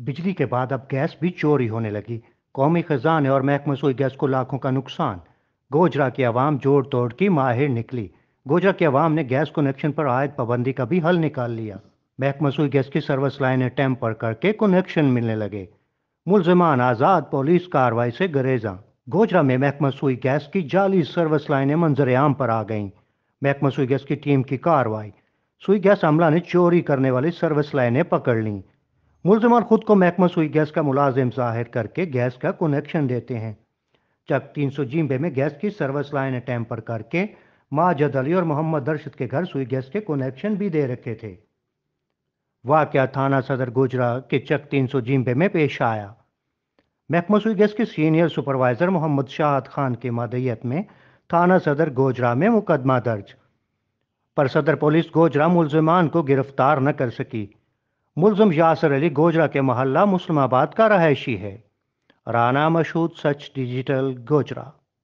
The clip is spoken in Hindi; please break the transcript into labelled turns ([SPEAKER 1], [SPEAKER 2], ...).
[SPEAKER 1] बिजली के बाद अब गैस भी चोरी होने लगी कौमी ख़जाने और महकमा गैस को लाखों का नुकसान गोजरा की आवाम जोड़ तोड़ की माहिर निकली गोजरा की आवाम ने गैस कनेक्शन पर आयद पाबंदी का भी हल निकाल लिया महकमा गैस की सर्विस लाइनें टेम्पर करके कनेक्शन मिलने लगे मुलजमान आज़ाद पुलिस कार्रवाई से गरेजा गोजरा में महकमा गैस की जाली सर्विस लाइनें मंजर आम पर आ गईं महकमा गैस की टीम की कार्रवाई सुई गैस अमला ने चोरी करने वाली सर्विस लाइनें पकड़ लीं मुलजमान खुद को महकमा सुई गैस का मुलाजिम जाहिर करके गैस का कनेक्शन देते हैं चक तीन सौ जीम्बे में गैस की सर्विस लाइन टैंपर करके माँ जद अली और मोहम्मद दर्शद के घर सुई गैस के कनेक्शन भी दे रखे थे वाक्य थाना सदर गुजरा के चक तीन सौ जीम्बे में पेश आया महकमा सुई गैस के सीनियर सुपरवाइज़र मोहम्मद शाहद खान की मदयत में थाना सदर गोजरा में मुकदमा दर्ज पर सदर पुलिस गोजरा मुलजमान को गिरफ्तार न कर सकी मुलजम यासर अली गोजरा के मोहल्ला मुस्लिमाबाद का रहायशी है राना मशहूद सच डिजिटल गोजरा